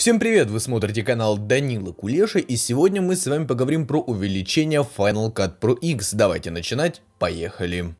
Всем привет, вы смотрите канал Данила Кулеша и сегодня мы с вами поговорим про увеличение Final Cut Pro X. Давайте начинать, поехали.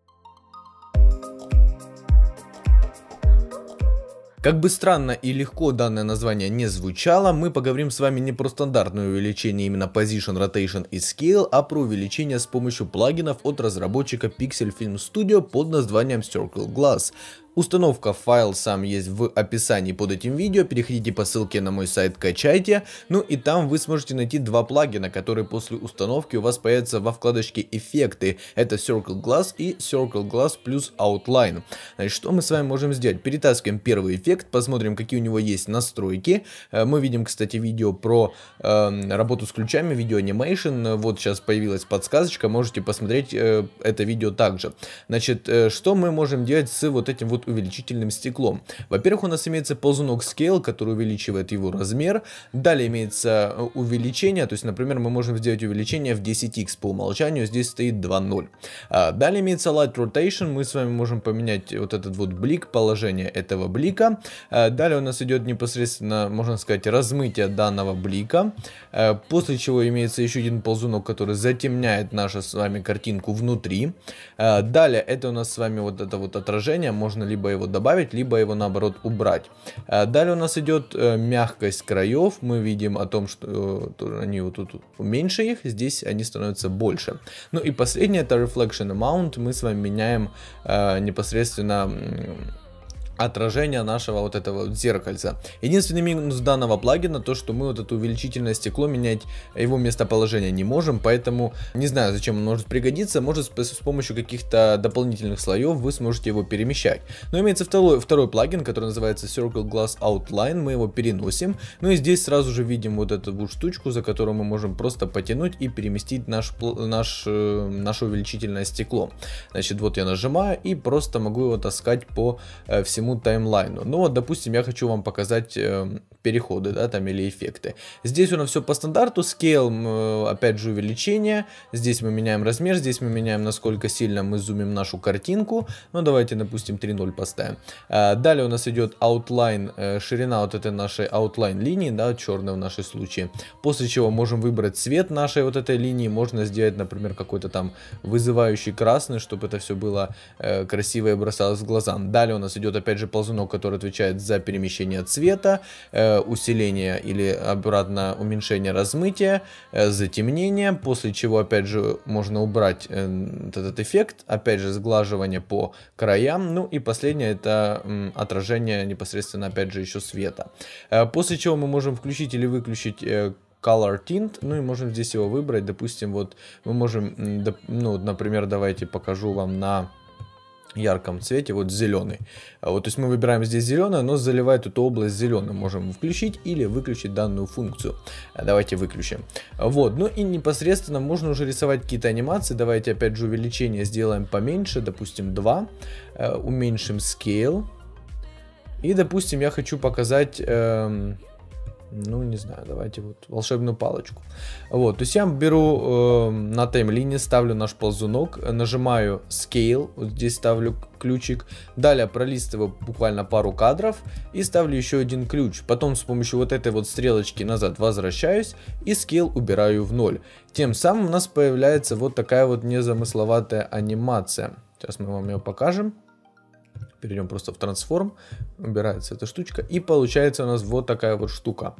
Как бы странно и легко данное название не звучало, мы поговорим с вами не про стандартное увеличение именно Position, Rotation и Scale, а про увеличение с помощью плагинов от разработчика Pixel Film Studio под названием Circle Glass. Установка файл сам есть в описании под этим видео, переходите по ссылке на мой сайт, качайте. Ну и там вы сможете найти два плагина, которые после установки у вас появятся во вкладочке эффекты. Это Circle Glass и Circle Glass плюс Outline. Значит, что мы с вами можем сделать? Перетаскиваем первый эффект, посмотрим какие у него есть настройки. Э, мы видим, кстати, видео про э, работу с ключами, видео анимейшн. Вот сейчас появилась подсказочка, можете посмотреть э, это видео также. Значит, э, что мы можем делать с вот этим вот увеличительным стеклом. Во-первых, у нас имеется ползунок Scale, который увеличивает его размер. Далее имеется э, увеличение, то есть, например, мы можем сделать увеличение в 10x по умолчанию, здесь стоит 2.0. А, далее имеется Light Rotation, мы с вами можем поменять вот этот вот блик, положение этого блика. А, далее у нас идет непосредственно, можно сказать, размытие данного блика, а, после чего имеется еще один ползунок, который затемняет нашу с вами картинку внутри. Далее это у нас с вами вот это вот отражение, можно либо его добавить, либо его наоборот убрать. Э, далее у нас идет э, мягкость краев. Мы видим о том, что э, они вот тут меньше их, здесь они становятся больше. Ну и последнее это Reflection Amount. Мы с вами меняем непосредственно отражение нашего вот этого вот зеркальца. Единственный минус данного плагина то, что мы вот это увеличительное стекло менять его местоположение не можем, поэтому не знаю, зачем он может пригодиться, может с помощью каких-то дополнительных слоев вы сможете его перемещать. Но имеется второй, второй плагин, который называется Circle Glass Outline, мы его переносим, ну и здесь сразу же видим вот эту вот штучку, за которую мы можем просто потянуть и переместить наш, наш, э, наше увеличительное стекло. Значит, вот я нажимаю и просто могу его таскать по э, всему своему таймлайну. Ну вот, допустим, я хочу вам показать э, переходы, да, там или эффекты. Здесь у нас все по стандарту, scale, э, опять же, увеличение. Здесь мы меняем размер, здесь мы меняем, насколько сильно мы зумим нашу картинку. Ну давайте, допустим, 3.0 поставим. Э, далее у нас идет outline, э, ширина вот этой нашей outline линии, да, черная в нашем случае. После чего можем выбрать цвет нашей вот этой линии, можно сделать, например, какой-то там вызывающий красный, чтобы это все было э, красиво и бросалось в глаза. Далее у нас идет опять же ползунок, который отвечает за перемещение цвета, э, усиление или обратно уменьшение размытия, э, затемнение, после чего опять же можно убрать э, этот эффект, опять же сглаживание по краям, ну и последнее это отражение непосредственно опять же еще света. После чего мы можем включить или выключить Color Tint, ну и можем здесь его выбрать, допустим, вот мы можем, ну, например, давайте покажу вам на ярком цвете, вот зеленый. А вот, то есть мы выбираем здесь зеленое, но заливает эту область зеленым. Можем включить или выключить данную функцию. А давайте выключим. Вот, ну и непосредственно можно уже рисовать какие-то анимации. Давайте опять же увеличение сделаем поменьше, допустим 2. Э, уменьшим scale. И допустим я хочу показать... Эм, ну, не знаю, давайте вот волшебную палочку. Вот, то есть я беру э, на таймлине, ставлю наш ползунок, нажимаю Scale, вот здесь ставлю ключик, далее пролистываю буквально пару кадров и ставлю еще один ключ. Потом с помощью вот этой вот стрелочки назад возвращаюсь и Scale убираю в ноль. Тем самым у нас появляется вот такая вот незамысловатая анимация. Сейчас мы вам ее покажем перейдем просто в трансформ, убирается эта штучка, и получается у нас вот такая вот штука.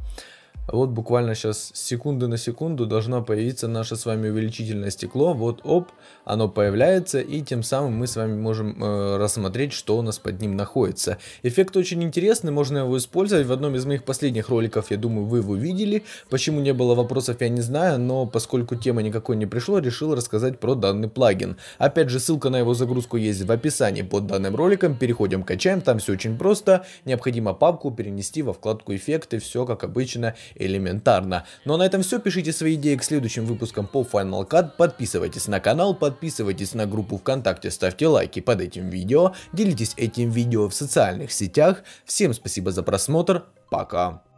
Вот буквально сейчас с секунды на секунду должно появиться наше с вами увеличительное стекло. Вот оп, оно появляется и тем самым мы с вами можем э, рассмотреть, что у нас под ним находится. Эффект очень интересный, можно его использовать. В одном из моих последних роликов, я думаю, вы его видели. Почему не было вопросов, я не знаю, но поскольку тема никакой не пришло, решил рассказать про данный плагин. Опять же, ссылка на его загрузку есть в описании под данным роликом. Переходим, качаем, там все очень просто. Необходимо папку перенести во вкладку эффекты, все как обычно элементарно. Ну а на этом все, пишите свои идеи к следующим выпускам по Final Cut, подписывайтесь на канал, подписывайтесь на группу ВКонтакте, ставьте лайки под этим видео, делитесь этим видео в социальных сетях. Всем спасибо за просмотр, пока.